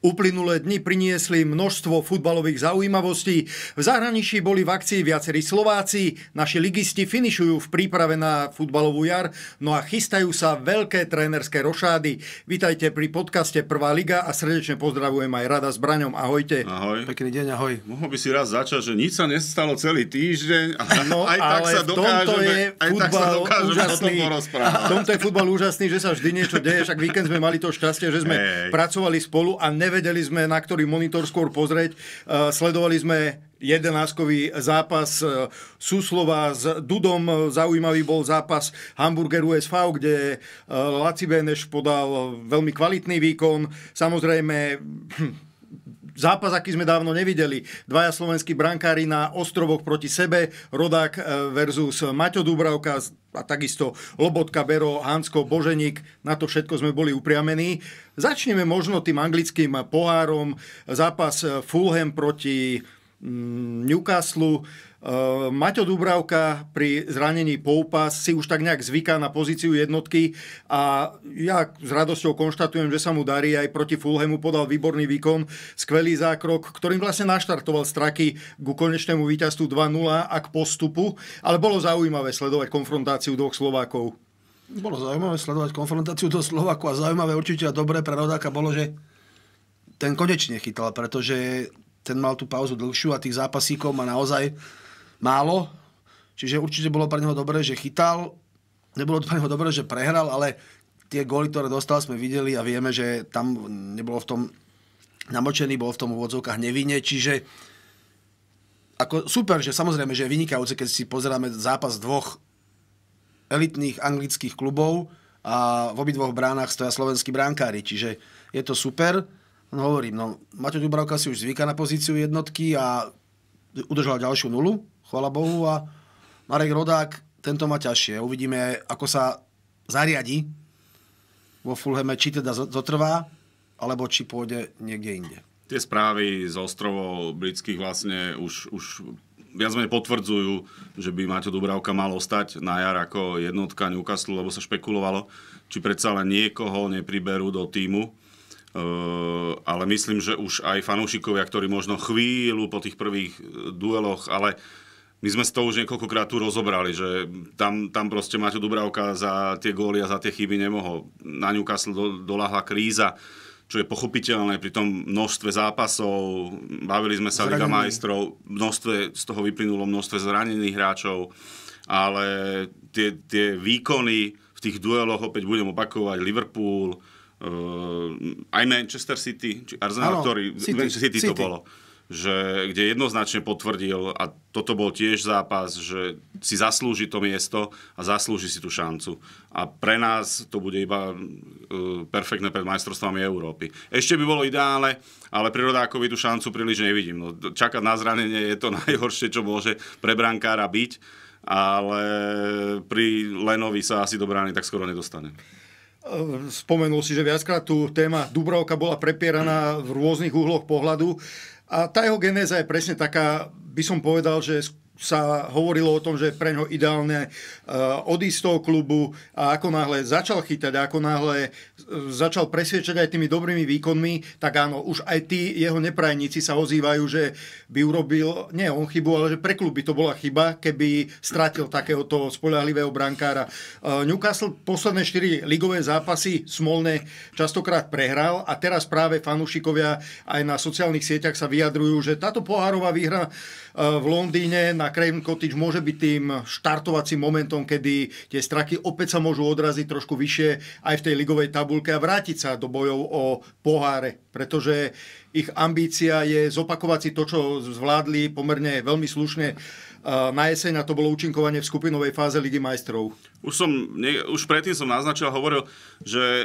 Uplynulé dni priniesli množstvo futbalových zaujímavostí. V zahraničí boli v akcii viacerí Slováci, naši ligisti finišujú v príprave na futbalovú jar, no a chystajú sa veľké trénerské rošády. Vítajte pri podcaste Prvá liga a srdečne pozdravujem aj Rada s Braňom. Ahojte. Ahoj. Pekný deň, ahoj. Mohol by si raz začať, že nič sa nestalo celý týždeň, ale no, aj, tak ale sa dokážeme, aj tak sa dokážeme úžasný, o tom porozprávať. V tomto je futbal úžasný, že sa vždy niečo deje, však víkend sme mali to šťastie, že sme Ej. pracovali spolu a ne nevedeli sme, na ktorý monitor skôr pozrieť. E, sledovali sme jedenáskový zápas e, Suslova s Dudom. Zaujímavý bol zápas Hamburgeru SV, kde e, Laci Beneš podal veľmi kvalitný výkon. Samozrejme, hm, zápas, aký sme dávno nevideli. Dvaja slovenskí brankári na ostrovoch proti sebe, Rodák eh, versus Maťo Dubravka a takisto Lobotka, Bero, Hansko, Boženík Na to všetko sme boli upriamení. Začneme možno tým anglickým pohárom. Zápas eh, Fulham proti mm, Newcastle Ehm, Maťo Dubravka pri zranení Poupa si už tak nejak zvyká na pozíciu jednotky a ja s radosťou konštatujem, že sa mu darí. Aj proti Fulhemu podal výborný výkon, skvelý zákrok, ktorým vlastne naštartoval straky ku konečnému víťazstvu 2-0 a k postupu. Ale bolo zaujímavé sledovať konfrontáciu dvoch Slovákov. Bolo zaujímavé sledovať konfrontáciu do Slovaku a zaujímavé určite a dobré pre rodáka bolo, že ten konečne chytal, pretože ten mal tú pauzu dlhšiu a tých zápasíkov má naozaj málo, čiže určite bolo pre neho dobré, že chytal, nebolo pre neho dobré, že prehral, ale tie góly, ktoré dostal, sme videli a vieme, že tam nebolo v tom namočený, bol v tom úvodzovkách nevinne, čiže ako super, že samozrejme, že je vynikajúce, keď si pozeráme zápas dvoch elitných anglických klubov a v obidvoch bránach stoja slovenskí bránkári, čiže je to super. No hovorím, no Maťo Dubravka si už zvyká na pozíciu jednotky a udržal ďalšiu nulu chvala Bohu. A Marek Rodák, tento má ťažšie. Uvidíme, ako sa zariadi vo Fulheme, či teda zotrvá, alebo či pôjde niekde inde. Tie správy z ostrovov britských vlastne už, už viac menej potvrdzujú, že by Maťo Dubravka mal ostať na jar ako jednotka Newcastle, lebo sa špekulovalo, či predsa len niekoho nepriberú do týmu. Ehm, ale myslím, že už aj fanúšikovia, ktorí možno chvíľu po tých prvých dueloch, ale my sme to už niekoľkokrát tu rozobrali, že tam, tam proste Maťo Dubravka za tie góly a za tie chyby nemohol. Na Newcastle do, doláhla kríza, čo je pochopiteľné pri tom množstve zápasov, bavili sme sa Liga majstrov, množstve, z toho vyplynulo množstve zranených hráčov, ale tie, tie výkony v tých dueloch, opäť budem opakovať, Liverpool, uh, aj Manchester City, či Arsenal, ktorý, City, Manchester City, City to bolo že, kde jednoznačne potvrdil, a toto bol tiež zápas, že si zaslúži to miesto a zaslúži si tú šancu. A pre nás to bude iba uh, perfektné pred majstrovstvami Európy. Ešte by bolo ideálne, ale pri Rodákovi tú šancu príliš nevidím. No, čakať na zranenie je to najhoršie, čo môže pre brankára byť, ale pri Lenovi sa asi do brány tak skoro nedostane. Spomenul si, že viackrát tu téma Dubrovka bola prepieraná v rôznych uhloch pohľadu. A tá jeho genéza je presne taká, by som povedal, že sa hovorilo o tom, že pre ňo ideálne eh, odísť z toho klubu a ako náhle začal chytať, ako náhle začal presviečať aj tými dobrými výkonmi, tak áno, už aj tí jeho neprajníci sa ozývajú, že by urobil, nie on chybu, ale že pre klub by to bola chyba, keby stratil takéhoto spolahlivého brankára. E, Newcastle posledné 4 ligové zápasy smolne častokrát prehral a teraz práve fanúšikovia aj na sociálnych sieťach sa vyjadrujú, že táto pohárová výhra e, v Londýne na Craven Cottage môže byť tým štartovacím momentom, kedy tie straky opäť sa môžu odraziť trošku vyššie aj v tej ligovej tabuli titulke a vrátiť sa do bojov o poháre, pretože ich ambícia je zopakovať si to, čo zvládli pomerne veľmi slušne na jeseň a to bolo účinkovanie v skupinovej fáze Ligy majstrov. Už, som, už predtým som naznačil a hovoril, že e,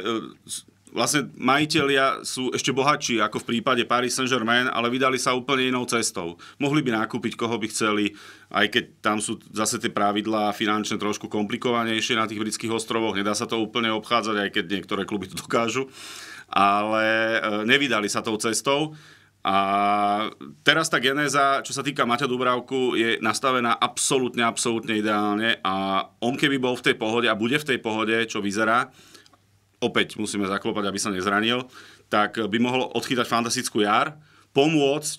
vlastne majiteľia sú ešte bohatší ako v prípade Paris Saint-Germain, ale vydali sa úplne inou cestou. Mohli by nakúpiť, koho by chceli, aj keď tam sú zase tie pravidlá finančne trošku komplikovanejšie na tých britských ostrovoch, nedá sa to úplne obchádzať, aj keď niektoré kluby to dokážu, ale e, nevydali sa tou cestou. A teraz tá genéza, čo sa týka Maťa Dubravku, je nastavená absolútne, absolútne ideálne a on keby bol v tej pohode a bude v tej pohode, čo vyzerá, opäť musíme zaklopať, aby sa nezranil, tak by mohol odchytať fantastickú jar, pomôcť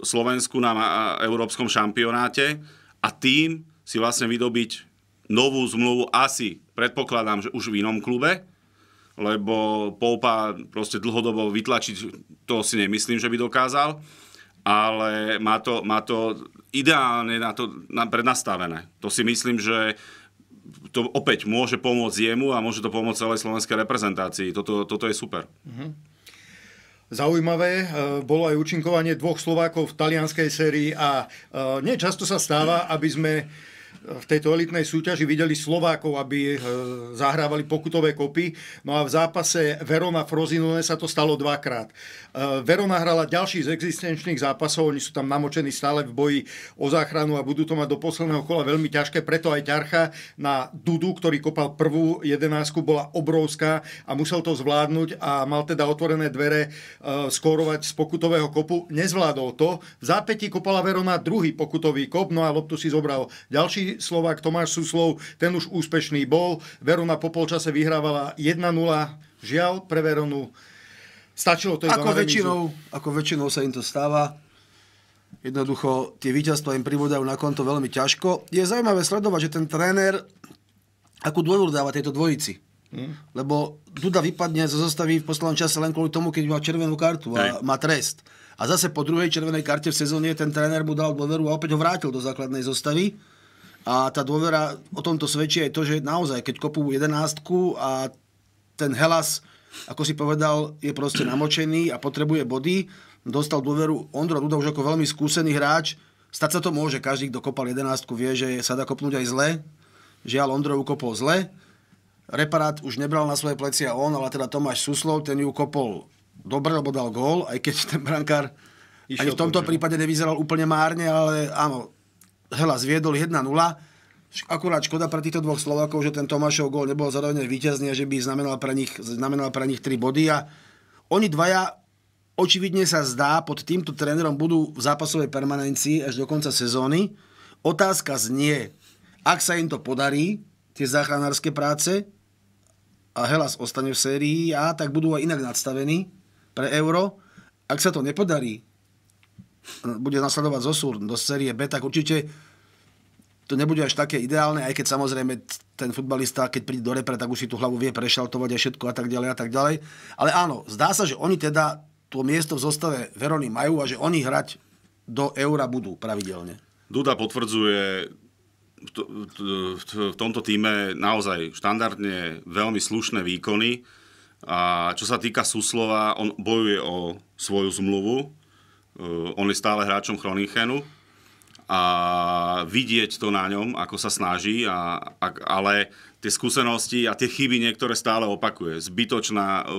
Slovensku na európskom šampionáte a tým si vlastne vydobiť novú zmluvu asi, predpokladám, že už v inom klube, lebo Poupa proste dlhodobo vytlačiť, to si nemyslím, že by dokázal, ale má to, má to ideálne na to na, prednastavené. To si myslím, že to opäť môže pomôcť jemu a môže to pomôcť celej slovenskej reprezentácii. Toto, toto je super. Mhm. Zaujímavé e, bolo aj účinkovanie dvoch Slovákov v talianskej sérii a e, nečasto sa stáva, aby sme v tejto elitnej súťaži videli Slovákov, aby e, zahrávali pokutové kopy. No a v zápase Verona Frozinone sa to stalo dvakrát. E, Verona hrala ďalší z existenčných zápasov, oni sú tam namočení stále v boji o záchranu a budú to mať do posledného kola veľmi ťažké, preto aj ťarcha na Dudu, ktorý kopal prvú jedenásku, bola obrovská a musel to zvládnuť a mal teda otvorené dvere e, skórovať z pokutového kopu. Nezvládol to. V zápätí kopala Verona druhý pokutový kop, no a loptu si zobral ďalší ďalší Slovák Tomáš Suslov, ten už úspešný bol. Verona po polčase vyhrávala 1-0. Žiaľ pre Veronu stačilo to ako väčšinou, ako väčšinou sa im to stáva. Jednoducho tie víťazstva im privodajú na konto veľmi ťažko. Je zaujímavé sledovať, že ten tréner akú dôveru dáva tejto dvojici. Hmm. Lebo Duda vypadne zo zostavy v poslednom čase len kvôli tomu, keď má červenú kartu a Aj. má trest. A zase po druhej červenej karte v sezóne ten tréner mu dal dôveru a opäť ho vrátil do základnej zostavy. A tá dôvera o tomto svedčí aj to, že naozaj, keď kopú jedenástku a ten Helas, ako si povedal, je proste namočený a potrebuje body, dostal dôveru Ondro Duda už ako veľmi skúsený hráč. Stať sa to môže, každý, kto kopal jedenástku, vie, že sa dá kopnúť aj zle. Žiaľ, Ondro ju kopol zle. Reparát už nebral na svoje plecia on, ale teda Tomáš Suslov, ten ju kopol dobre, lebo dal gól, aj keď ten brankár ani v tomto prípade nevyzeral úplne márne, ale áno, Hela zviedol 1-0, akurát škoda pre týchto dvoch Slovákov, že ten Tomášov gól nebol zároveň víťazný a že by znamenal pre nich, znamenal pre nich 3 body a oni dvaja očividne sa zdá, pod týmto trénerom budú v zápasovej permanencii až do konca sezóny. Otázka znie, ak sa im to podarí, tie záchranárske práce, a Helas ostane v sérii A, tak budú aj inak nadstavení pre euro. Ak sa to nepodarí, bude nasledovať zosúr do série B, tak určite to nebude až také ideálne, aj keď samozrejme ten futbalista, keď príde do repre, tak už si tú hlavu vie prešaltovať a všetko a tak ďalej a tak ďalej. Ale áno, zdá sa, že oni teda to miesto v zostave Verony majú a že oni hrať do eura budú pravidelne. Duda potvrdzuje v tomto týme naozaj štandardne veľmi slušné výkony a čo sa týka Suslova, on bojuje o svoju zmluvu, on je stále hráčom Chronichenu a vidieť to na ňom, ako sa snaží, a, a, ale tie skúsenosti a tie chyby niektoré stále opakuje. Zbytočná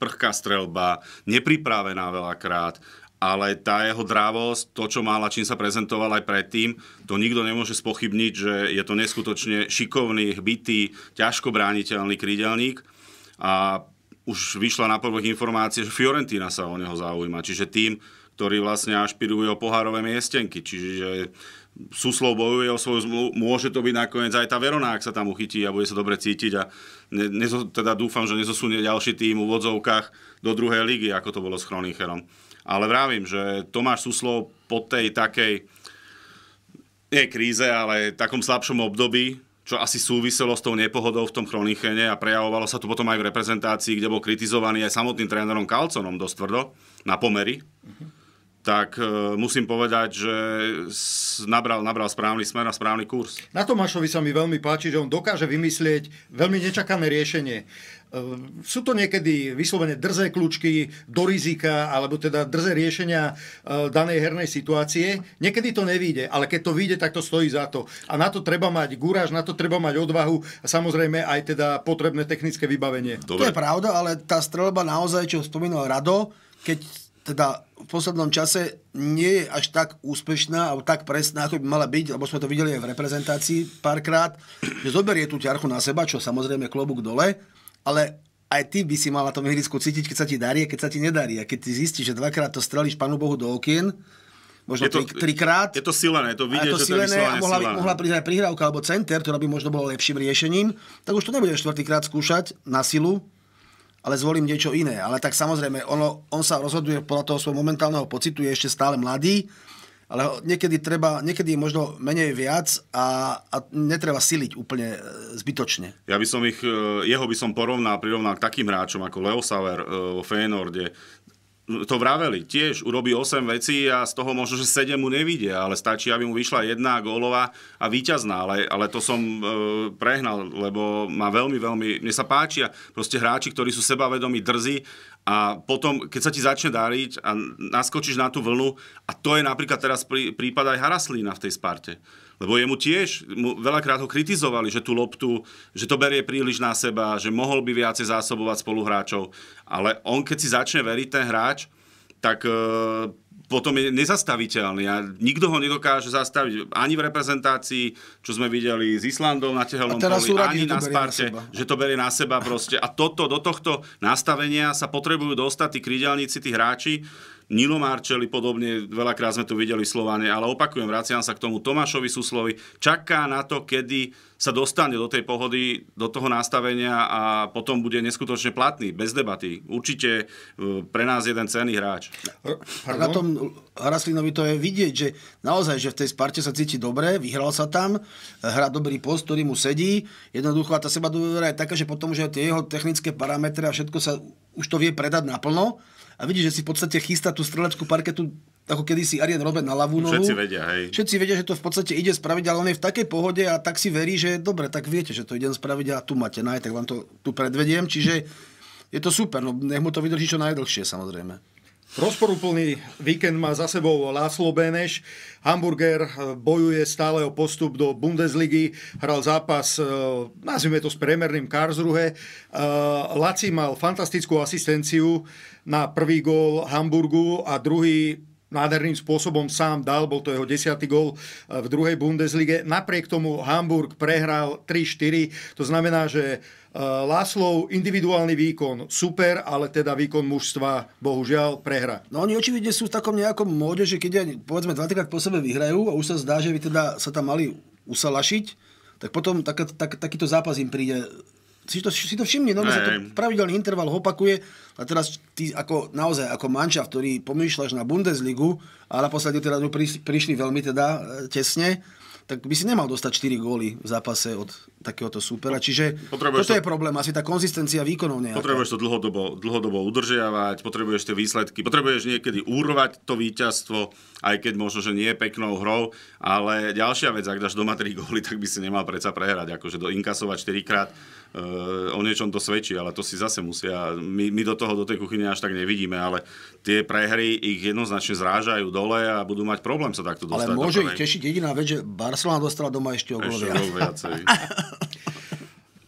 prchká strelba, nepripravená veľakrát, ale tá jeho drávosť, to, čo mal a čím sa prezentoval aj predtým, to nikto nemôže spochybniť, že je to neskutočne šikovný, hbitý, ťažko brániteľný krídelník. A už vyšla na prvých informácie, že Fiorentina sa o neho zaujíma. Čiže tým, ktorí vlastne ašpirujú o pohárové miestenky. Čiže Suslov bojuje o svoju zmluvu, môže to byť nakoniec aj tá Verona, ak sa tam uchytí a bude sa dobre cítiť a ne, ne, teda dúfam, že nezosunie ďalší tým v vodzovkách do druhej ligy, ako to bolo s Chronicherom. Ale vravím, že Tomáš Suslov po tej takej nie kríze, ale takom slabšom období, čo asi súviselo s tou nepohodou v tom Chronichene a prejavovalo sa to potom aj v reprezentácii, kde bol kritizovaný aj samotným trénerom Kalconom dosť tvrdo na pomery. Uh-huh tak e, musím povedať, že nabral, nabral správny smer a správny kurz. Na Tomášovi sa mi veľmi páči, že on dokáže vymyslieť veľmi nečakané riešenie. E, sú to niekedy vyslovene drzé kľúčky do rizika, alebo teda drzé riešenia e, danej hernej situácie. Niekedy to nevíde, ale keď to vyjde, tak to stojí za to. A na to treba mať gúraž, na to treba mať odvahu a samozrejme aj teda potrebné technické vybavenie. Dobre. To je pravda, ale tá streľba naozaj, čo spomínal Rado, keď teda v poslednom čase nie je až tak úspešná alebo tak presná, ako by mala byť, lebo sme to videli aj v reprezentácii párkrát, že zoberie tú ťarchu na seba, čo samozrejme klobúk dole, ale aj ty by si mala to tom hrysku cítiť, keď sa ti darí a keď sa ti nedarí. A keď ty zistíš, že dvakrát to strelíš Pánu Bohu do okien, možno je to, tri, trikrát. Je to silené, to je to že silené, to je a mohla, silené. mohla prísť aj prihrávka alebo center, ktorá by možno bola lepším riešením, tak už to nebudeš štvrtýkrát skúšať na silu, ale zvolím niečo iné. Ale tak samozrejme, ono, on sa rozhoduje podľa toho svojho momentálneho pocitu, je ešte stále mladý, ale niekedy, treba, niekedy je možno menej viac a, a netreba siliť úplne e, zbytočne. Ja by som ich, e, jeho by som porovnal, prirovnal k takým hráčom ako Leo Saver e, vo Feyenoorde, to vraveli, tiež urobí 8 vecí a z toho možno, že 7 mu nevidia, ale stačí, aby mu vyšla jedna gólová a víťazná, ale, ale to som e, prehnal, lebo má veľmi, veľmi, mne sa páčia proste hráči, ktorí sú sebavedomí, drzí a potom, keď sa ti začne dariť a naskočíš na tú vlnu, a to je napríklad teraz prípad aj Haraslína v tej Sparte, lebo jemu tiež, mu veľakrát ho kritizovali, že tú loptu, že to berie príliš na seba, že mohol by viacej zásobovať spoluhráčov. Ale on, keď si začne veriť ten hráč, tak e, potom je nezastaviteľný a nikto ho nedokáže zastaviť ani v reprezentácii, čo sme videli s Islandom na Tehelom poli, ani na Sparte, na že to berie na seba proste. A toto, do tohto nastavenia sa potrebujú dostať tí krydelníci, tí hráči, Nilo Marčeli, podobne veľakrát sme tu videli Slovane, ale opakujem, vraciam sa k tomu Tomášovi Suslovi, čaká na to, kedy sa dostane do tej pohody, do toho nastavenia a potom bude neskutočne platný, bez debaty. Určite e, pre nás jeden cenný hráč. Pardon? na tom Hraslinovi to je vidieť, že naozaj, že v tej Sparte sa cíti dobre, vyhral sa tam, hrá dobrý post, ktorý mu sedí. Jednoducho a tá seba dôvera je taká, že potom, že tie jeho technické parametre a všetko sa už to vie predať naplno a vidíš, že si v podstate chystá tú streleckú parketu ako kedysi Arjen Robert na Lavunovu. Všetci vedia, hej. Všetci vedia, že to v podstate ide spraviť, ale on je v takej pohode a tak si verí, že dobre, tak viete, že to idem spraviť a tu máte naj, tak vám to tu predvediem. Čiže je to super, no nech mu to vydrží čo najdlhšie samozrejme. Rozporúplný víkend má za sebou Láslo Beneš. Hamburger eh, bojuje stále o postup do Bundesligy. Hral zápas, eh, nazvime to s priemerným Karlsruhe. Eh, Laci mal fantastickú asistenciu na prvý gól Hamburgu a druhý nádherným spôsobom sám dal, bol to jeho desiatý gol eh, v druhej Bundeslige. Napriek tomu Hamburg prehral 3-4, to znamená, že eh, Láslov individuálny výkon super, ale teda výkon mužstva bohužiaľ prehra. No oni očividne sú v takom nejakom móde, že keď ani, povedzme 20 krát po sebe vyhrajú a už sa zdá, že by teda sa tam mali usalašiť, tak potom tak, tak, takýto zápas im príde si to, si to všimne, normálne sa to pravidelný interval opakuje a teraz ty ako naozaj ako manča, ktorý pomýšľaš na Bundesligu a posledne teda prišli, prišli veľmi teda e, tesne, tak by si nemal dostať 4 góly v zápase od takéhoto súpera. Čiže potrebuješ toto to, je problém, asi tá konzistencia výkonov nejaká. Potrebuješ to dlhodobo, dlhodobo udržiavať, potrebuješ tie výsledky, potrebuješ niekedy urvať to víťazstvo, aj keď možno, že nie je peknou hrou, ale ďalšia vec, ak dáš doma 3 góly, tak by si nemal predsa prehrať, akože do inkasovať 4 krát o niečom to svedčí, ale to si zase musia, my, my do toho, do tej kuchyne až tak nevidíme, ale tie prehry ich jednoznačne zrážajú dole a budú mať problém sa takto dostať. Ale môže ich tešiť jediná vec, že Barcelona dostala doma ešte o gol viacej.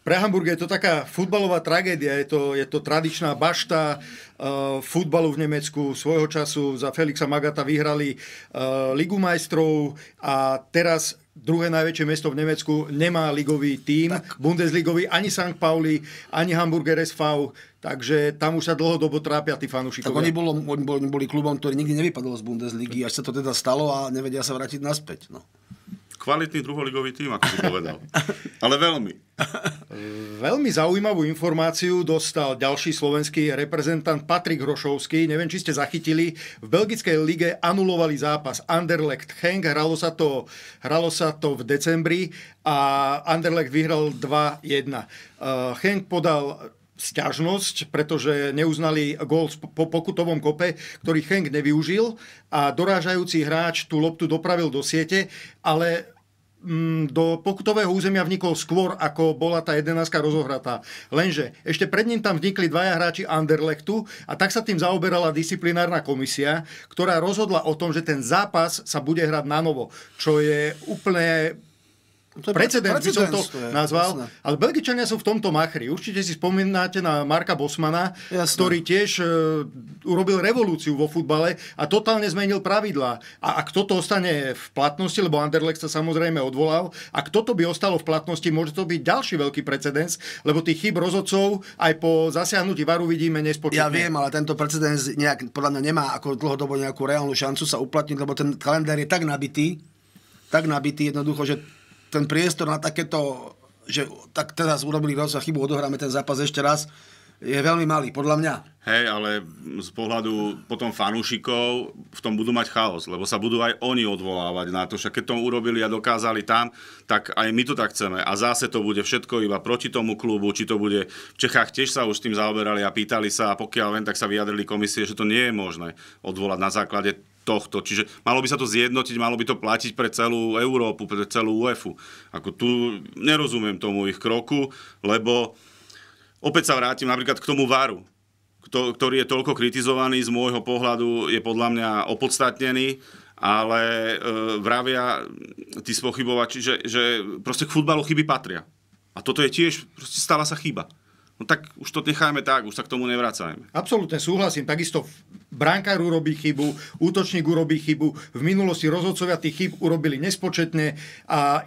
Pre Hamburg je to taká futbalová tragédia, je to, je to tradičná bašta uh, futbalu v Nemecku. Svojho času za Felixa Magata vyhrali uh, Ligu majstrov a teraz druhé najväčšie mesto v Nemecku nemá ligový tím, tak. Bundesligový, ani St. Pauli, ani Hamburger SV, takže tam už sa dlhodobo trápia tí fanúšikovia. Tak oni, bolo, oni, boli, oni boli klubom, ktorý nikdy nevypadol z Bundesligy, až sa to teda stalo a nevedia sa vrátiť naspäť. No kvalitný druholigový tým, ako si povedal. Ale veľmi. Veľmi zaujímavú informáciu dostal ďalší slovenský reprezentant Patrik Hrošovský. Neviem, či ste zachytili. V belgickej lige anulovali zápas Anderlecht Heng. Hralo sa to, hralo sa to v decembri a Anderlecht vyhral 2-1. Heng eh, podal sťažnosť, pretože neuznali gól po pokutovom kope, ktorý Heng nevyužil a dorážajúci hráč tú loptu dopravil do siete, ale Mm, do pokutového územia vnikol skôr, ako bola tá jedenáctka rozohratá. Lenže ešte pred ním tam vnikli dvaja hráči Anderlechtu a tak sa tým zaoberala disciplinárna komisia, ktorá rozhodla o tom, že ten zápas sa bude hrať na novo, čo je úplne No to precedens, by som to je, nazval. Jasné. Ale Belgičania sú v tomto machri. Určite si spomínate na Marka Bosmana, jasné. ktorý tiež uh, urobil revolúciu vo futbale a totálne zmenil pravidlá. A ak toto ostane v platnosti, lebo Anderlecht sa samozrejme odvolal, ak toto by ostalo v platnosti, môže to byť ďalší veľký precedens, lebo tých chyb rozhodcov aj po zasiahnutí varu vidíme nespočetne. Ja viem, ale tento precedens nejak, podľa mňa nemá ako dlhodobo nejakú reálnu šancu sa uplatniť, lebo ten kalendár je tak nabitý, tak nabitý jednoducho, že ten priestor na takéto, že tak teraz urobili rozsah chybu, odohráme ten zápas ešte raz, je veľmi malý, podľa mňa. Hej, ale z pohľadu potom fanúšikov v tom budú mať chaos, lebo sa budú aj oni odvolávať na to, však keď to urobili a dokázali tam, tak aj my to tak chceme. A zase to bude všetko iba proti tomu klubu, či to bude... V Čechách tiež sa už tým zaoberali a pýtali sa a pokiaľ len, tak sa vyjadrili komisie, že to nie je možné odvolať na základe tohto. Čiže malo by sa to zjednotiť, malo by to platiť pre celú Európu, pre celú UEFu. Ako tu nerozumiem tomu ich kroku, lebo opäť sa vrátim napríklad k tomu varu ktorý je toľko kritizovaný z môjho pohľadu, je podľa mňa opodstatnený ale e, vravia tí spochybovači, že, že proste k futbalu chyby patria. A toto je tiež, proste stala sa chyba. No tak už to necháme tak, už sa k tomu nevracajme. Absolútne súhlasím. Takisto brankár urobí chybu, útočník urobí chybu. V minulosti rozhodcovia tých chyb urobili nespočetne a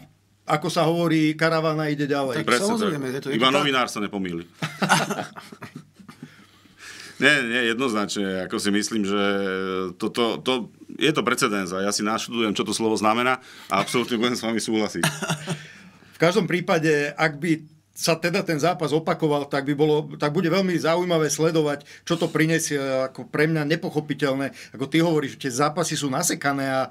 ako sa hovorí, karavana ide ďalej. Tak, presne, Samozrejme, tak. Je to Iba tá... novinár sa nepomýli. nie, nie, jednoznačne. Ako si myslím, že to, to, je to precedens ja si naštudujem, čo to slovo znamená a absolútne budem s vami súhlasiť. V každom prípade, ak by sa teda ten zápas opakoval, tak, by bolo, tak bude veľmi zaujímavé sledovať, čo to prinesie. Ako pre mňa nepochopiteľné, ako ty hovoríš, tie zápasy sú nasekané a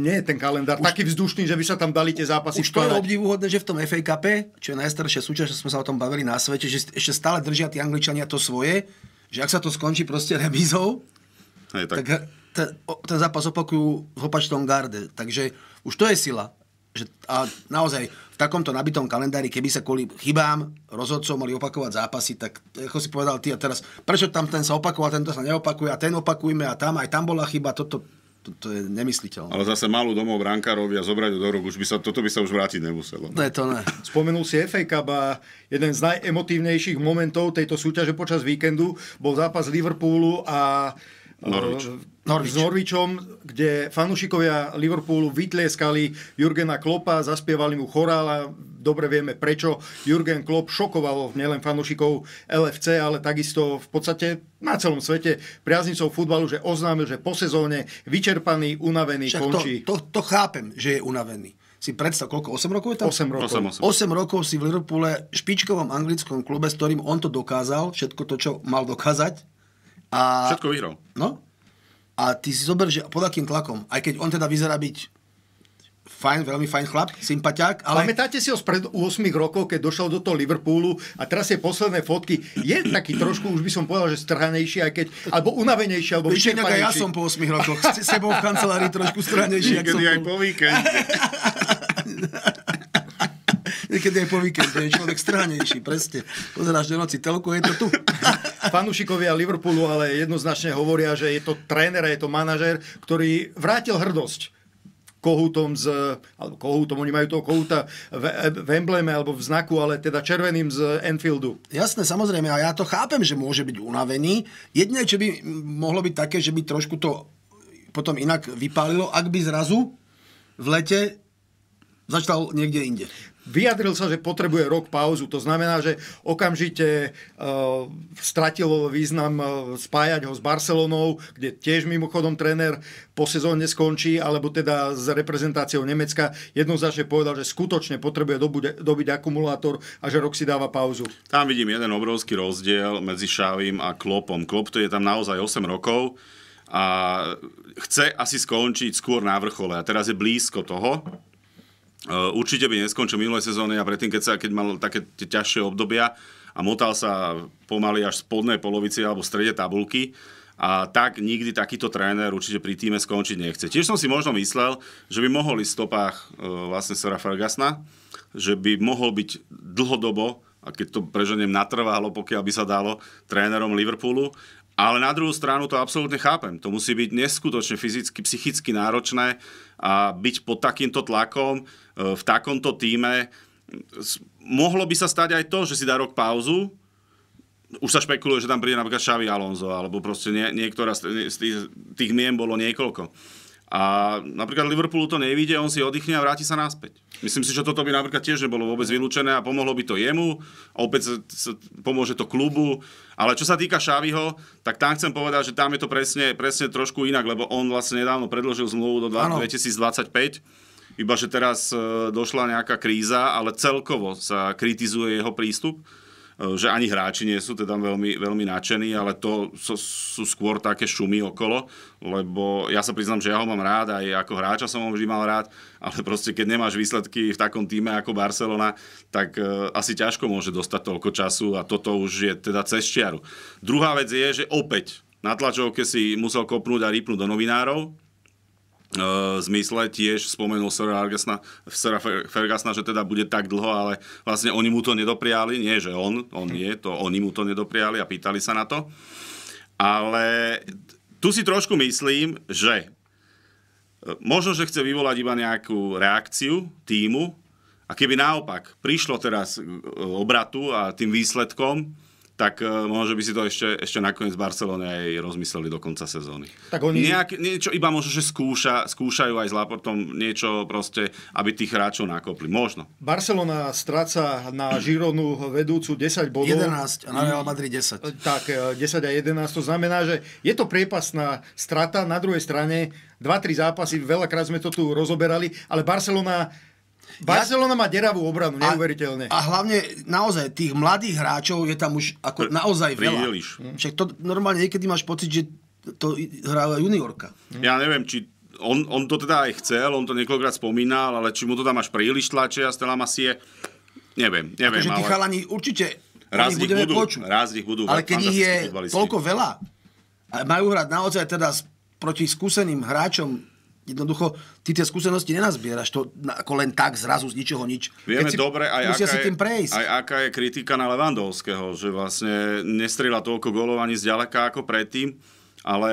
nie je ten kalendár už, taký vzdušný, že by sa tam dali tie zápasy Už to je obdivuhodné, že v tom FA Cup, čo je najstaršia súčasť sme sa o tom bavili na svete, že ešte stále držia tí Angličania to svoje, že ak sa to skončí proste remizou, tak, tak ten, ten zápas opakujú v opačnom garde. Takže už to je sila. Že, a naozaj, v takomto nabitom kalendári, keby sa kvôli chybám rozhodcov mali opakovať zápasy, tak ako si povedal ty a teraz, prečo tam ten sa opakoval, tento sa neopakuje a ten opakujme a tam aj tam bola chyba, toto, to, to je nemysliteľné. Ale zase malú domov brankárovi a zobrať do rúk, už by sa, toto by sa už vrátiť nemuselo. Ne, to ne. Spomenul si FA Cup a jeden z najemotívnejších momentov tejto súťaže počas víkendu bol zápas Liverpoolu a Norwich. Norvič. S Norvičom, kde fanúšikovia Liverpoolu vytlieskali Jurgena Klopa, zaspievali mu chorál a dobre vieme prečo. Jurgen Klopp šokoval nielen fanúšikov LFC, ale takisto v podstate na celom svete priaznicov futbalu, že oznámil, že po sezóne vyčerpaný, unavený, Však končí. To, to, to chápem, že je unavený si predstav, koľko, 8 rokov je tam? 8 rokov. 8, 8. 8 rokov si v Liverpoole, špičkovom anglickom klube, s ktorým on to dokázal, všetko to, čo mal dokázať, a, Všetko vyhral. No. A ty si zober, že pod akým tlakom, aj keď on teda vyzerá byť fajn, veľmi fajn chlap, sympatiák. Ale... Pamätáte si ho spred 8 rokov, keď došiel do toho Liverpoolu a teraz je posledné fotky. Je taký trošku, už by som povedal, že strhanejší, aj keď, alebo unavenejší, alebo vyčerpanejší. Ja som po 8 rokoch s sebou v kancelárii trošku strhanejší. Niekedy aj po víkende. Niekedy aj po víkende je človek stránejší, presne. Pozeráš do noci telku, je to tu. Fanúšikovia Liverpoolu ale jednoznačne hovoria, že je to tréner a je to manažer, ktorý vrátil hrdosť kohútom z, alebo kohútom, oni majú toho kohúta v, v embleme alebo v znaku, ale teda červeným z Enfieldu. Jasné, samozrejme, a ja to chápem, že môže byť unavený. Jedné čo by mohlo byť také, že by trošku to potom inak vypálilo, ak by zrazu v lete začal niekde inde vyjadril sa, že potrebuje rok pauzu. To znamená, že okamžite uh, stratil význam eh, spájať ho s Barcelonou, kde tiež mimochodom tréner po sezóne skončí, alebo teda s reprezentáciou Nemecka jednoznačne povedal, že skutočne potrebuje dobude, dobiť akumulátor a že rok si dáva pauzu. Tam vidím jeden obrovský rozdiel medzi Šávim a Klopom. Klop to je tam naozaj 8 rokov a chce asi skončiť skôr na vrchole a teraz je blízko toho, Eh, určite by neskončil minulé sezóny a predtým, keď, sa, keď mal také tie ťažšie obdobia a motal sa pomaly až spodnej polovici alebo v strede tabulky, a tak nikdy takýto tréner určite pri týme skončiť nechce. Tiež som si možno myslel, že by mohol ísť v stopách e, vlastne Sera Fergasna, že by mohol byť dlhodobo, a keď to preženiem natrvalo, pokiaľ by sa dalo, trénerom Liverpoolu, ale na druhú stranu to absolútne chápem. To musí byť neskutočne fyzicky, psychicky náročné a byť pod takýmto tlakom e, v takomto týme. Mohlo by sa stať aj to, že si dá rok pauzu, už sa špekuluje, že tam príde napríklad Xavi Alonso, alebo proste nie, niektorá z tých, tých mien bolo niekoľko. A napríklad Liverpoolu to nevíde, on si oddychne a vráti sa naspäť. Myslím si, že toto by napríklad tiež nebolo vôbec vylúčené a pomohlo by to jemu, opäť pomôže to klubu. Ale čo sa týka Šaviho, tak tam chcem povedať, že tam je to presne, presne trošku inak, lebo on vlastne nedávno predložil zmluvu do 2025 iba že teraz e, došla nejaká kríza, ale celkovo sa kritizuje jeho prístup. Eh, že ani hráči nie sú teda veľmi, veľmi nadšení, ale to sú, sú skôr také šumy okolo, lebo ja sa priznám, že ja ho mám rád, aj ako hráča som ho vždy mal rád, ale proste keď nemáš výsledky v takom týme ako Barcelona, tak eh, asi ťažko môže dostať toľko času a toto už je teda cez čiaru. Druhá vec je, že opäť na tlačovke si musel kopnúť a rýpnúť do novinárov, E, zmysle tiež spomenul Sera, Argesna, Sera Fergasna, že teda bude tak dlho, ale vlastne oni mu to nedopriali, nie že on, on je, to oni mu to nedopriali a pýtali sa na to. Ale tu si trošku myslím, že e, možno, že chce vyvolať iba nejakú reakciu týmu a keby naopak prišlo teraz e, obratu a tým výsledkom, tak uh, možno by si to ešte, ešte nakoniec Barcelone aj rozmysleli do konca sezóny. Tak oni... Nejak, niečo iba možno, že skúša, skúšajú aj s Laportom niečo proste, aby tých hráčov nakopli. Možno. Barcelona stráca na Žironu vedúcu 10 bodov. 11 a na Real Madrid 10. Eh, tak, 10 eh, a 11. To znamená, že je to priepasná strata. Na druhej strane 2-3 zápasy, veľakrát sme to tu rozoberali, ale Barcelona Barcelona má deravú obranu, neuveriteľne. A, a hlavne naozaj tých mladých hráčov je tam už ako naozaj veľa. Príliš. Hm. Však to normálne niekedy máš pocit, že to hrá juniorka. Hm. Ja neviem, či on, on to teda aj chcel, on to niekoľkokrát spomínal, ale či mu to tam až príliš tlačia, Stella Masie, neviem, neviem. Takže ale... tí chalani určite raz budeme budú, počuť. Raz ich budú. Ale keď ich je toľko veľa, a majú hrať naozaj teda proti skúseným hráčom Jednoducho, ty tie skúsenosti nenazbieraš to ako len tak, zrazu z ničoho nič. Vieme si, dobre, aj aká, si tým prejsť. aj aká je kritika na Levandovského, že vlastne nestrila toľko golov ani zďaleka ako predtým, ale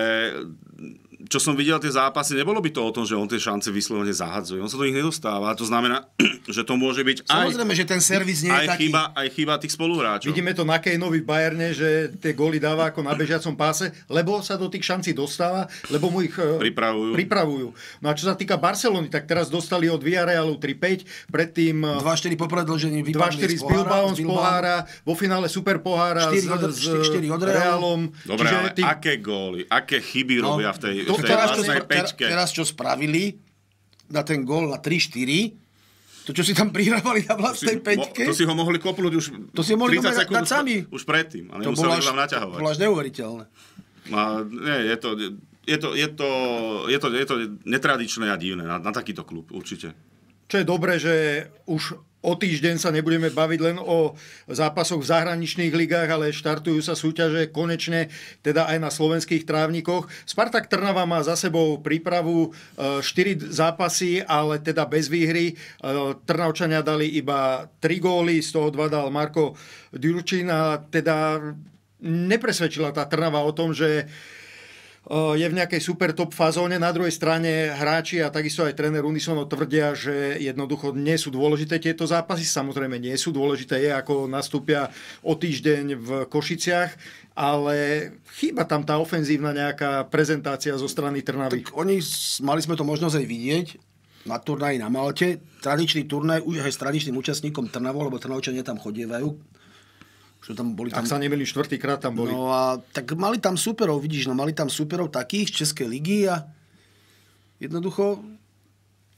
čo som videl tie zápasy, nebolo by to o tom, že on tie šance vyslovene zahadzuje. On sa do nich nedostáva. To znamená, že to môže byť aj... Samozrejme, že ten servis nie je taký. Chyba, aj chyba tých spoluhráčov. Vidíme to na Kejnovi v Bajerne, že tie góly dáva ako na bežiacom páse, lebo sa do tých šancí dostáva, lebo mu ich e, pripravujú. pripravujú. No a čo sa týka Barcelony, tak teraz dostali od Villarealu 3-5, predtým... 2-4 po predlžení 2-4 s Bilbaom z pohára, vo finále super pohára 4 od, s, 4, 4 od Realom. Dobre, Čiže ale tý... aké góly, aké chyby no, robia v tej to, teraz, čo, teraz, čo spravili na ten gól na 3-4, to, čo si tam prihrávali na vlastnej peťke. to si ho mohli kopnúť už to si mohli 30 sekúnd sami. Už, už predtým. A to bolo až, tam naťahovať. To bolo až neuveriteľné. A, nie, je to, je to, je to, je to, je to netradičné a divné na, na takýto klub, určite. Čo je dobré, že už O týždeň sa nebudeme baviť len o zápasoch v zahraničných ligách, ale štartujú sa súťaže konečne teda aj na slovenských trávnikoch. Spartak Trnava má za sebou prípravu 4 e, zápasy, ale teda bez výhry. E, Trnavčania dali iba 3 góly, z toho 2 dal Marko Ďurčín a teda nepresvedčila tá Trnava o tom, že je v nejakej super top fazóne. Na druhej strane hráči a takisto aj tréner Unisono tvrdia, že jednoducho nie sú dôležité tieto zápasy. Samozrejme nie sú dôležité, je ako nastúpia o týždeň v Košiciach ale chýba tam tá ofenzívna nejaká prezentácia zo strany Trnavy. Tak oni, mali sme to možnosť aj vidieť na turnaji na Malte. Tradičný turnaj už aj s tradičným účastníkom Trnavo, lebo Trnavčania tam chodievajú že tam boli tam... Ak sa nemili štvrtýkrát tam boli. No a tak mali tam superov, vidíš, no mali tam superov takých z Českej ligy a jednoducho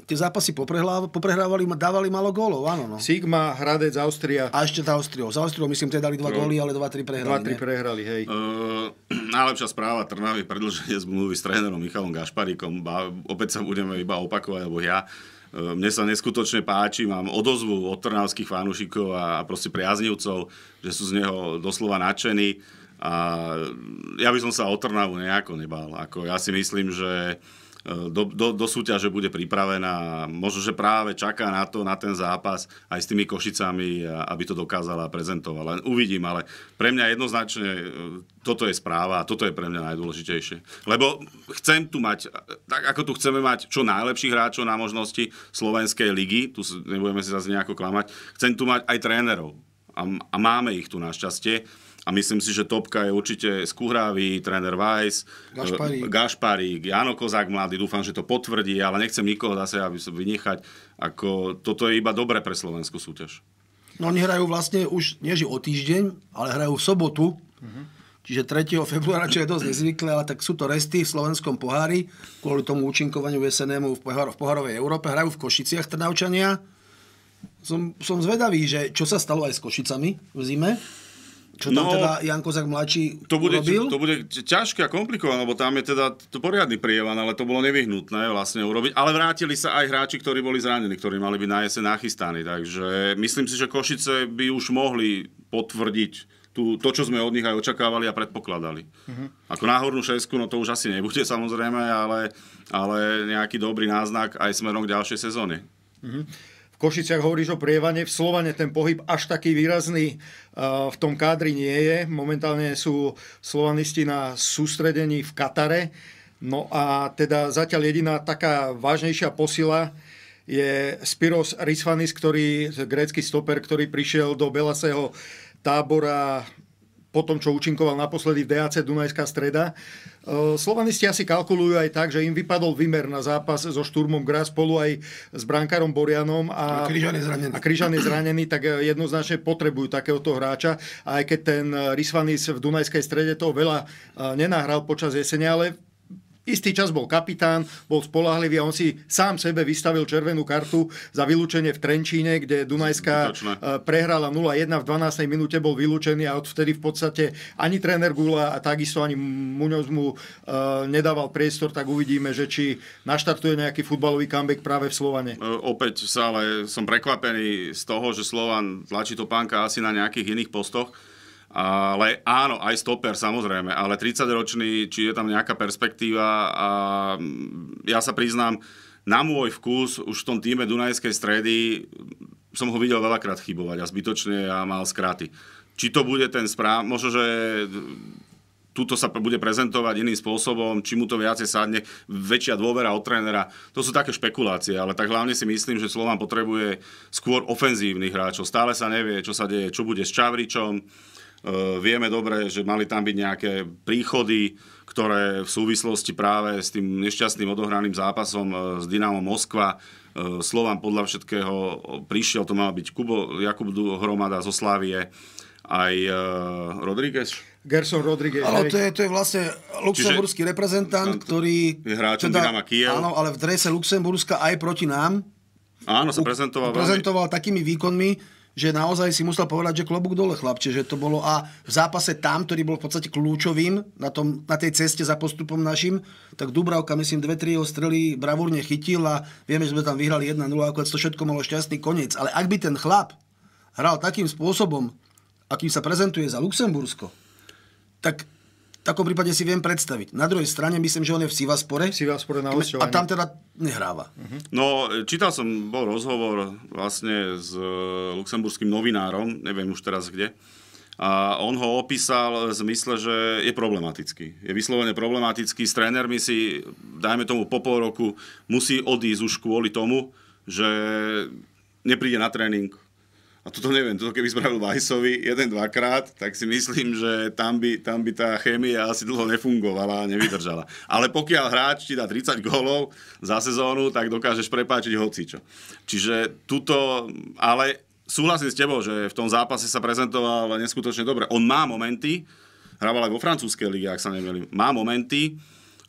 tie zápasy poprehrávali, dávali malo gólov, áno. No. Sigma, Hradec, Austria. A ešte tá Austria. S Austriou myslím, teda dali dva no. góly, ale 2-3 prehrali. 2-3 prehrali, hej. Uh, najlepšia správa Trnavy, predlženie zmluvy s trénerom Michalom Gašparíkom. opäť sa budeme iba opakovať, alebo ja. Ehm, mne sa neskutočne páči, mám odozvu od trnavských fanúšikov a proste priaznivcov, že sú z neho doslova nadšení. A ja by som sa o Trnavu nejako nebal. Ako ja si myslím, že uh, Eh, do, do, do súťaže bude pripravená. Možno, že práve čaká na to, na ten zápas aj s tými Košicami, aby to dokázala a prezentovala. Uvidím, ale pre mňa jednoznačne eh, toto je správa a toto je pre mňa najdôležitejšie. Lebo chcem tu mať, eh, tak ako tu chceme mať čo najlepších hráčov na možnosti Slovenskej ligy, tu nebudeme si zase nejako klamať, chcem tu mať aj trénerov. A, a máme ich tu našťastie a myslím si, že topka je určite Skuhravý, tréner Weiss, Gašparík. E, Gašparík, Jano Kozák mladý, dúfam, že to potvrdí, ale nechcem nikoho zase, aby som vynechať. Ako, toto je iba dobre pre slovenskú súťaž. No oni hrajú vlastne už, nieži o týždeň, ale hrajú v sobotu. Uh-huh. Čiže 3. februára, čo je dosť nezvyklé, ale tak sú to resty v slovenskom pohári, kvôli tomu účinkovaniu SNM v, pohár, v pohárovej Európe. Hrajú v Košiciach Trnaučania. Som, som zvedavý, že čo sa stalo aj s Košicami v zime čo tam no, teda Jan Kozak mladší to bude, urobil? To bude ťažké a komplikované, lebo tam je teda to poriadny prievan, ale to bolo nevyhnutné vlastne urobiť. Ale vrátili sa aj hráči, ktorí boli zranení, ktorí mali byť na jese nachystaní. Takže myslím si, že Košice by už mohli potvrdiť tú, to, čo sme od nich aj očakávali a predpokladali. Uh-huh. Ako náhornú šesku, no to už asi nebude samozrejme, ale, ale nejaký dobrý náznak aj smerom k ďalšej sezóne. Uh-huh. Košiciach hovoríš o prievane, v Slovane ten pohyb až taký výrazný v tom kádri nie je. Momentálne sú slovanisti na sústredení v Katare. No a teda zatiaľ jediná taká vážnejšia posila je Spiros Risfanis, ktorý, grécky stoper, ktorý prišiel do Belaseho tábora po tom, čo účinkoval naposledy v DAC Dunajská streda. E, Slovanisti asi kalkulujú aj tak, že im vypadol výmer na zápas so Šturmom Graz spolu aj s brankárom Borianom a, a Kryžan je zranený. A je zranený, tak e, jednoznačne potrebujú takéhoto hráča. A aj keď ten e, Rysvanis v Dunajskej strede to veľa nenahral počas jesenia, ale Istý čas bol kapitán, bol spolahlivý a on si sám sebe vystavil červenú kartu za vylúčenie v Trenčíne, kde Dunajská Zbytočné. E, prehrala 0-1 v 12. minúte, bol vylúčený a odvtedy v podstate ani tréner Gula a takisto ani Muňoz mu e, nedával priestor, tak uvidíme, že či naštartuje nejaký futbalový comeback práve v Slovane. E, opäť sa ale som prekvapený z toho, že Slovan tlačí to pánka asi na nejakých iných postoch. Ale áno, aj stoper samozrejme, ale 30-ročný, či je tam nejaká perspektíva a mm, ja sa priznám, na môj vkus už v tom týme Dunajskej stredy som ho videl veľakrát chybovať a zbytočne a mal skraty. Či to bude ten správ, možno, že túto sa bude prezentovať iným spôsobom, či mu to viacej sadne, väčšia dôvera od trénera. To sú také špekulácie, ale tak hlavne si myslím, že Slován potrebuje skôr ofenzívnych hráčov. Stále sa nevie, čo sa deje, čo bude s Čavričom, E, vieme dobre, že mali tam byť nejaké príchody, ktoré v súvislosti práve s tým nešťastným odohraným zápasom e, s Dynamo Moskva e, Slovan podľa všetkého prišiel, to mal byť Kubo, Jakub Hromada zo Slávie, aj Rodríguez. Gerson Rodríguez. Ale to je, to je vlastne luxemburský Čiže, reprezentant, ktorý... Je hráčom teda, Dynama Kiev. Áno, ale v drese Luxemburska aj proti nám. Áno, sa prezentoval. Prezentoval veľmi... takými výkonmi, že naozaj si musel povedať, že klobúk dole, chlapče, že to bolo a v zápase tam, ktorý bol v podstate kľúčovým na, tom, na tej ceste za postupom našim, tak Dubravka, myslím, dve, tri jeho strely bravúrne chytil a vieme, že sme tam vyhrali 1-0, ako to všetko malo šťastný koniec. Ale ak by ten chlap hral takým spôsobom, akým sa prezentuje za Luxembursko, tak takom prípade si viem predstaviť. Na druhej strane myslím, že on je v Sivaspore. V Sivaspore na A tam teda nehráva. Uh-huh. No, čítal som, bol rozhovor vlastne s e, luxemburským novinárom, neviem už teraz kde, a on ho opísal v zmysle, že je problematický. Je vyslovene problematický. S trénermi si, dajme tomu po pol roku, musí odísť už kvôli tomu, že nepríde na tréning, a toto neviem, toto keby spravil Vajsovi jeden, dvakrát, tak si myslím, že tam by, tam by tá chémia asi dlho nefungovala a nevydržala. Ale pokiaľ hráč ti dá 30 gólov za sezónu, tak dokážeš prepáčiť hocičo. Čiže tuto, ale súhlasím s tebou, že v tom zápase sa prezentoval neskutočne dobre. On má momenty, hrával aj vo francúzskej lige, ak sa nemeli. má momenty,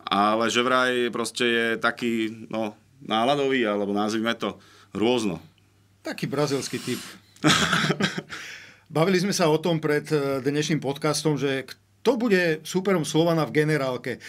ale že vraj proste je taký, no, náladový, alebo nazvime to, rôzno. Taký brazilský typ. Bavili sme sa o tom pred eh, dnešným podcastom, že kto bude súperom Slovana v generálke. E,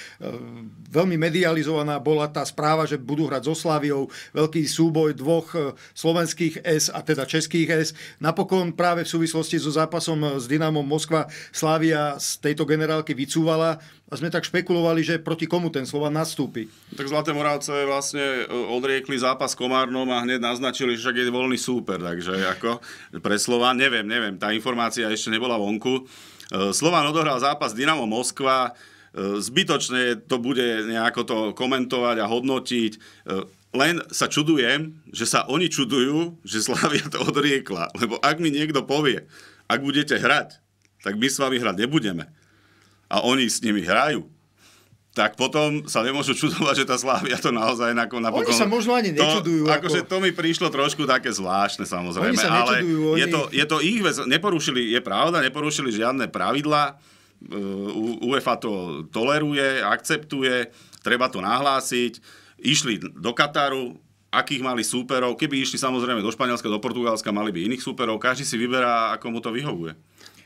veľmi medializovaná bola tá správa, že budú hrať so Slaviou veľký súboj dvoch e, slovenských S a teda českých S. Napokon práve v súvislosti so zápasom e, s Dynamom Moskva Slavia z tejto generálky vycúvala a sme tak špekulovali, že proti komu ten Slovan nastúpi. Tak Zlaté Moravce vlastne odriekli zápas Komárnom a hneď naznačili, že je voľný súper, takže ako pre Slovan, neviem, neviem, tá informácia ešte nebola vonku. E, Slovan odohral zápas Dynamo Moskva, e, zbytočne to bude nejako to komentovať a hodnotiť. E, Len sa čudujem, že sa oni čudujú, že Slavia to odriekla. Lebo ak mi niekto povie, ak budete hrať, tak my s vami hrať nebudeme. A oni s nimi hrajú tak potom sa nemôžu čudovať, že tá Slávia to naozaj na, napokon... Oni sa možno ani nečudujú. To, ako... Akože to mi prišlo trošku také zvláštne samozrejme, oni sa ale oni... je, to, je to ich vec, neporušili, je pravda, neporušili žiadne pravidla, UEFA to toleruje, akceptuje, treba to nahlásiť, išli do Kataru, akých mali súperov, keby išli samozrejme do Španielska, do Portugalska, mali by iných súperov, každý si vyberá, ako mu to vyhovuje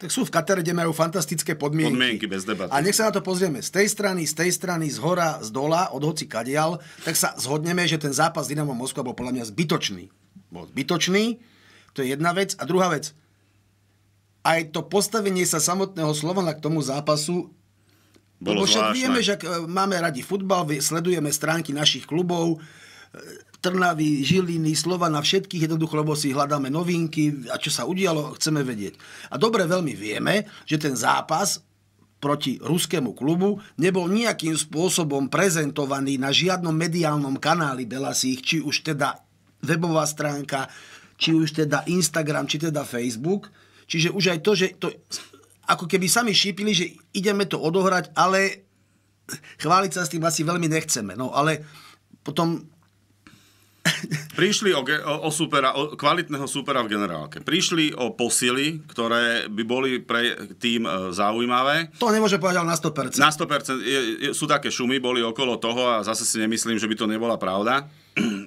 tak sú v Katare, kde majú fantastické podmienky. Podmienky bez debaty. A nech sa na to pozrieme z tej strany, z tej strany, z hora, z dola, od hoci kadial, tak sa zhodneme, že ten zápas Dynamo Moskva bol podľa mňa zbytočný. Bol zbytočný, to je jedna vec. A druhá vec, aj to postavenie sa samotného Slovana k tomu zápasu bolo však zvláštne. vieme, že e, máme radi futbal, sledujeme stránky našich klubov, Trnavy, Žiliny, Slova na všetkých jednoducho, lebo si hľadáme novinky a čo sa udialo, chceme vedieť. A dobre veľmi vieme, že ten zápas proti ruskému klubu nebol nejakým spôsobom prezentovaný na žiadnom mediálnom kanáli Belasích, či už teda webová stránka, či už teda Instagram, či teda Facebook. Čiže už aj to, že to ako keby sami šípili, že ideme to odohrať, ale chváliť sa s tým asi veľmi nechceme. No ale potom Prišli o, o, supera, o kvalitného supera v generálke. Prišli o posily, ktoré by boli pre tým e, zaujímavé. To nemôže povedať na 100%. Na 100% je, je, sú také šumy, boli okolo toho a zase si nemyslím, že by to nebola pravda.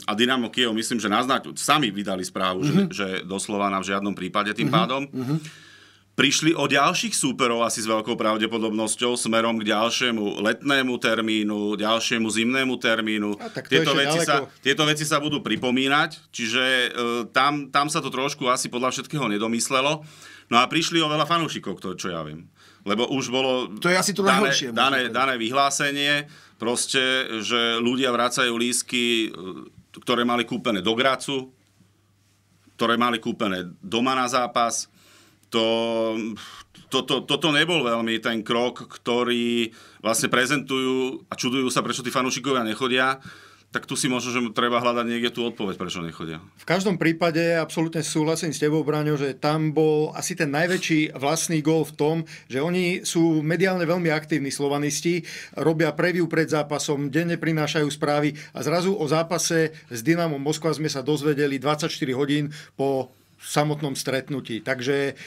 A Dynamo Kiev myslím, že naznať, sami vydali správu, mm-hmm. že, mhm. že doslova na v žiadnom prípade tým mm-hmm. pádom. Mm-hmm prišli o ďalších súperov asi s veľkou pravdepodobnosťou smerom k ďalšiemu letnému termínu, ďalšiemu zimnému termínu. tak tieto, veci sa, tieto veci sa budú pripomínať, čiže e, tam, tam sa to trošku asi podľa všetkého nedomyslelo. No a prišli o veľa fanúšikov, to, čo ja viem. Lebo už bolo to je asi to dané, dané, dané vyhlásenie, proste, že ľudia vracajú lísky, e, ktoré mali kúpené do Gracu, ktoré mali kúpené doma na zápas, to, to, to, toto nebol veľmi ten krok, ktorý vlastne prezentujú a čudujú sa, prečo tí fanúšikovia nechodia tak tu si možno, že treba hľadať niekde tú odpoveď, prečo nechodia. V každom prípade absolútne súhlasím s tebou, Braňo, že tam bol asi ten najväčší vlastný gol v tom, že oni sú mediálne veľmi aktívni slovanisti, robia preview pred zápasom, denne prinášajú správy a zrazu o zápase s Dynamom Moskva sme sa dozvedeli 24 hodín po samotnom stretnutí. Takže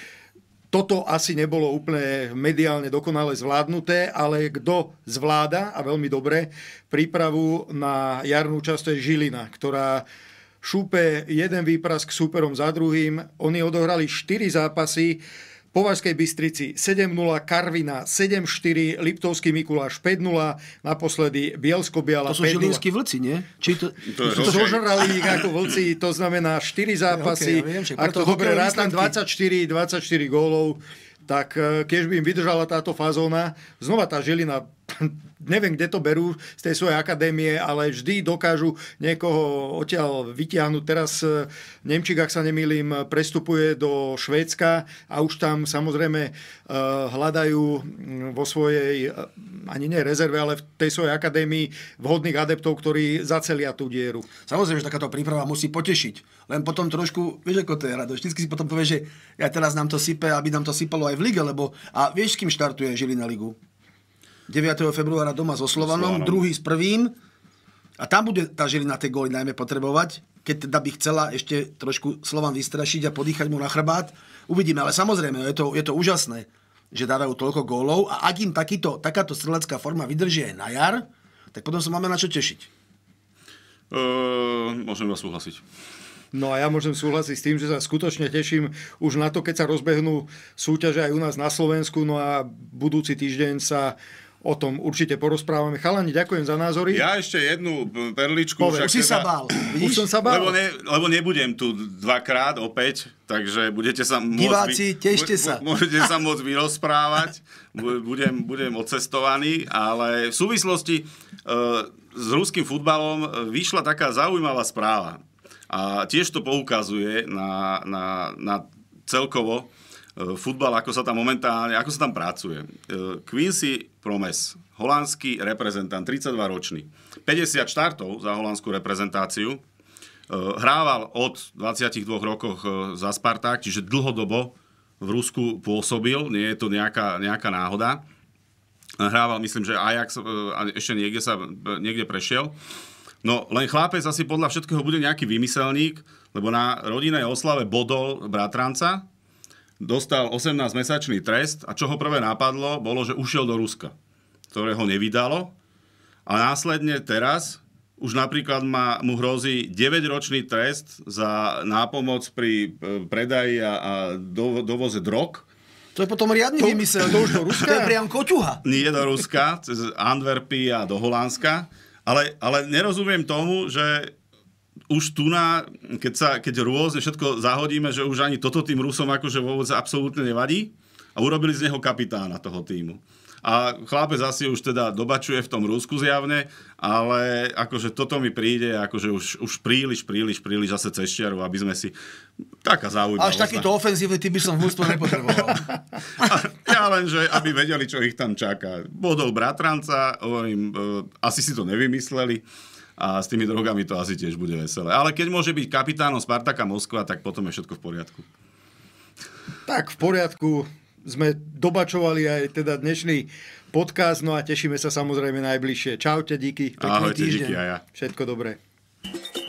toto asi nebolo úplne mediálne dokonale zvládnuté, ale kto zvláda, a veľmi dobre, prípravu na jarnú časť je Žilina, ktorá šúpe jeden výprask superom za druhým. Oni odohrali 4 zápasy, Považskej Bystrici 7-0, Karvina 7-4, Liptovský Mikuláš 5-0, naposledy Bielsko-Biala 5-0. To sú žilinskí vlci, nie? Či to... to, to, to zožrali ich ako vlci, to znamená 4 zápasy. Okay, ja viem, Ak to dobre rátam, 24, 24 gólov tak eh, keď by im vydržala táto fazóna, znova tá Žilina neviem, kde to berú z tej svojej akadémie, ale vždy dokážu niekoho odtiaľ vytiahnuť. Teraz e, Nemčík, ak sa nemýlim, prestupuje do Švédska a už tam samozrejme e, hľadajú mm, vo svojej, e, ani nie rezerve, ale v tej svojej akadémii vhodných adeptov, ktorí zacelia tú dieru. Samozrejme, že takáto príprava musí potešiť. Len potom trošku, vieš, ako to je rado. vždy si potom povie, že ja teraz nám to sype, aby nám to sypalo aj v lige, lebo a vieš, s kým štartuje Žilina ligu? 9. februára doma so Slovanom, Slovanom. druhý s prvým. A tam bude tá Žilina tie góly najmä potrebovať, keď teda by chcela ešte trošku Slovan vystrašiť a podýchať mu na chrbát. Uvidíme, ale samozrejme, je to, je to úžasné, že dávajú toľko gólov a ak im takýto, takáto strelecká forma vydrží aj na jar, tak potom sa máme na čo tešiť. E, môžem vás súhlasiť. No a ja môžem súhlasiť s tým, že sa skutočne teším už na to, keď sa rozbehnú súťaže aj u nás na Slovensku. No a budúci týždeň sa o tom určite porozprávame. Chalani, ďakujem za názory. Ja ešte jednu perličku. Poved, už si teda- sa bál. Už som sa bál. Lebo, ne, lebo nebudem tu dvakrát opäť, takže budete sa môcť... Diváci, tešte sa. Môžete sa môcť vyrozprávať. Budem, budem odcestovaný, ale v súvislosti e, s ruským futbalom e, vyšla taká zaujímavá správa. A tiež to poukazuje na, na, na celkovo e, futbal, ako sa tam momentálne, ako sa tam pracuje. E, Quincy Promes, holandský reprezentant, 32-ročný. 50 štartov za holandskú reprezentáciu. E, hrával od 22 rokoch e, za Spartak, čiže dlhodobo v Rusku pôsobil, nie je to nejaká, nejaká náhoda. Hrával, myslím, že Ajax e, a ešte niekde sa niekde prešiel. No len chlápec asi podľa všetkého bude nejaký vymyselník, lebo na rodinnej oslave bodol bratranca, dostal 18-mesačný trest a čo ho prvé napadlo, bolo, že ušiel do Ruska, ktoré ho nevydalo. A následne teraz už napríklad má, mu hrozí 9-ročný trest za nápomoc pri e, predaji a, a do, dovoze drog. To je potom riadny to... vymysel. To už do Ruska? To je priam koťuha. Nie do Ruska, cez Anverpy a do Holandska. Ale, ale nerozumiem tomu, že už tu na, keď, sa, keď rôzne všetko zahodíme, že už ani toto tým Rusom akože vôbec absolútne nevadí a urobili z neho kapitána toho týmu. A chlápe asi už teda dobačuje v tom Rusku zjavne, ale akože toto mi príde akože už, už príliš, príliš, príliš zase cez čiaru, aby sme si... Taká zaujímavosť. Až takýto ofenzívny typ by som v Rusku nepotreboval. a, ja len, že aby vedeli, čo ich tam čaká. Bodol bratranca, hovorím, e, asi si to nevymysleli a s tými drogami to asi tiež bude veselé. Ale keď môže byť kapitánom Spartaka Moskva, tak potom je všetko v poriadku. Tak, v poriadku. Sme dobačovali aj teda dnešný podcast, no a tešíme sa samozrejme najbližšie. Čaute, díky. Pekný Ahojte, díky a ja. Všetko dobré.